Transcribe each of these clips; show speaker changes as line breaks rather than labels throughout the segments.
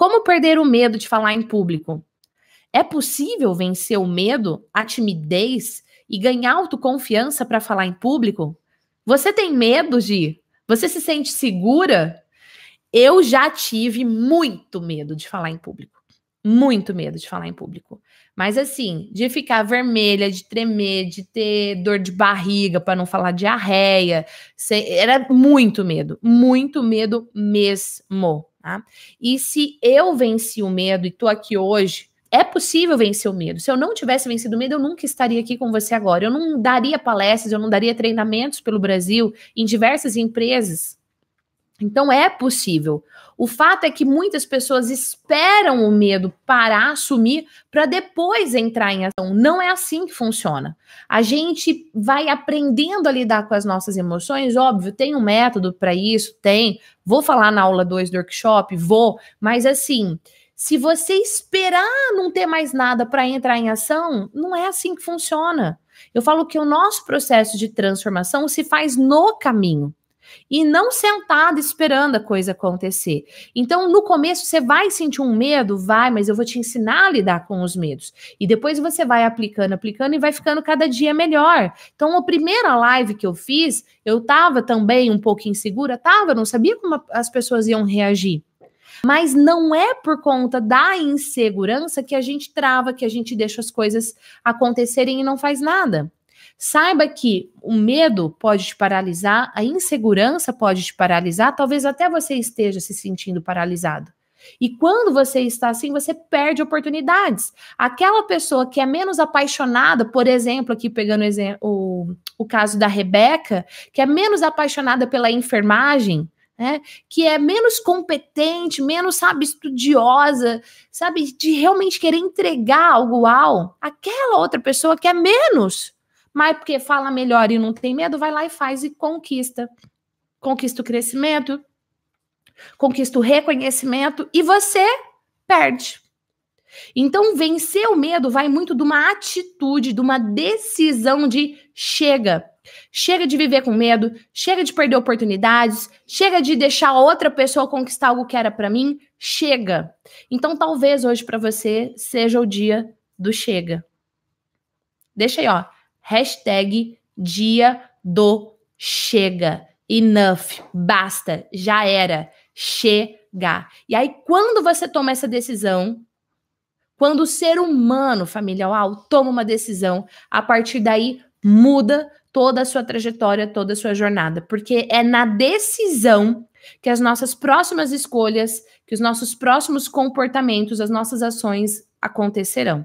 Como perder o medo de falar em público? É possível vencer o medo, a timidez e ganhar autoconfiança para falar em público? Você tem medo, de? Você se sente segura? Eu já tive muito medo de falar em público. Muito medo de falar em público. Mas assim, de ficar vermelha, de tremer, de ter dor de barriga, para não falar diarreia, era muito medo, muito medo mesmo. Tá? E se eu venci o medo e tô aqui hoje, é possível vencer o medo. Se eu não tivesse vencido o medo, eu nunca estaria aqui com você agora. Eu não daria palestras, eu não daria treinamentos pelo Brasil em diversas empresas então é possível. O fato é que muitas pessoas esperam o medo parar, assumir, para depois entrar em ação. Não é assim que funciona. A gente vai aprendendo a lidar com as nossas emoções, óbvio, tem um método para isso, tem. Vou falar na aula 2 do workshop, vou, mas assim, se você esperar não ter mais nada para entrar em ação, não é assim que funciona. Eu falo que o nosso processo de transformação se faz no caminho e não sentada esperando a coisa acontecer. Então, no começo, você vai sentir um medo? Vai, mas eu vou te ensinar a lidar com os medos. E depois você vai aplicando, aplicando e vai ficando cada dia melhor. Então, a primeira live que eu fiz, eu estava também um pouco insegura, tava, não sabia como as pessoas iam reagir. Mas não é por conta da insegurança que a gente trava, que a gente deixa as coisas acontecerem e não faz nada. Saiba que o medo pode te paralisar, a insegurança pode te paralisar, talvez até você esteja se sentindo paralisado. E quando você está assim, você perde oportunidades. Aquela pessoa que é menos apaixonada, por exemplo, aqui pegando o, o caso da Rebeca, que é menos apaixonada pela enfermagem, né, que é menos competente, menos, sabe, estudiosa, sabe, de realmente querer entregar algo ao, aquela outra pessoa que é menos mas porque fala melhor e não tem medo, vai lá e faz e conquista. Conquista o crescimento, conquista o reconhecimento e você perde. Então, vencer o medo vai muito de uma atitude, de uma decisão de chega. Chega de viver com medo, chega de perder oportunidades, chega de deixar outra pessoa conquistar algo que era para mim, chega. Então, talvez hoje para você seja o dia do chega. Deixa aí, ó. Hashtag dia do chega. Enough. Basta. Já era. Chega. E aí, quando você toma essa decisão, quando o ser humano familiar toma uma decisão, a partir daí muda toda a sua trajetória, toda a sua jornada, porque é na decisão que as nossas próximas escolhas, que os nossos próximos comportamentos, as nossas ações acontecerão.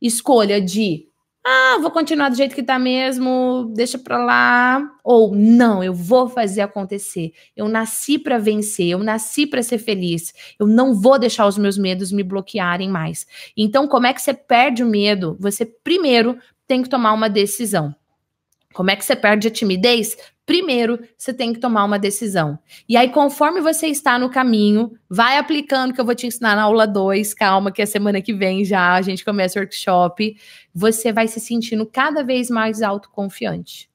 Escolha de ah, vou continuar do jeito que tá mesmo, deixa pra lá. Ou não, eu vou fazer acontecer. Eu nasci para vencer, eu nasci para ser feliz. Eu não vou deixar os meus medos me bloquearem mais. Então, como é que você perde o medo? Você primeiro tem que tomar uma decisão. Como é que você perde a timidez? primeiro você tem que tomar uma decisão. E aí, conforme você está no caminho, vai aplicando, que eu vou te ensinar na aula 2, calma, que é semana que vem já a gente começa o workshop. Você vai se sentindo cada vez mais autoconfiante.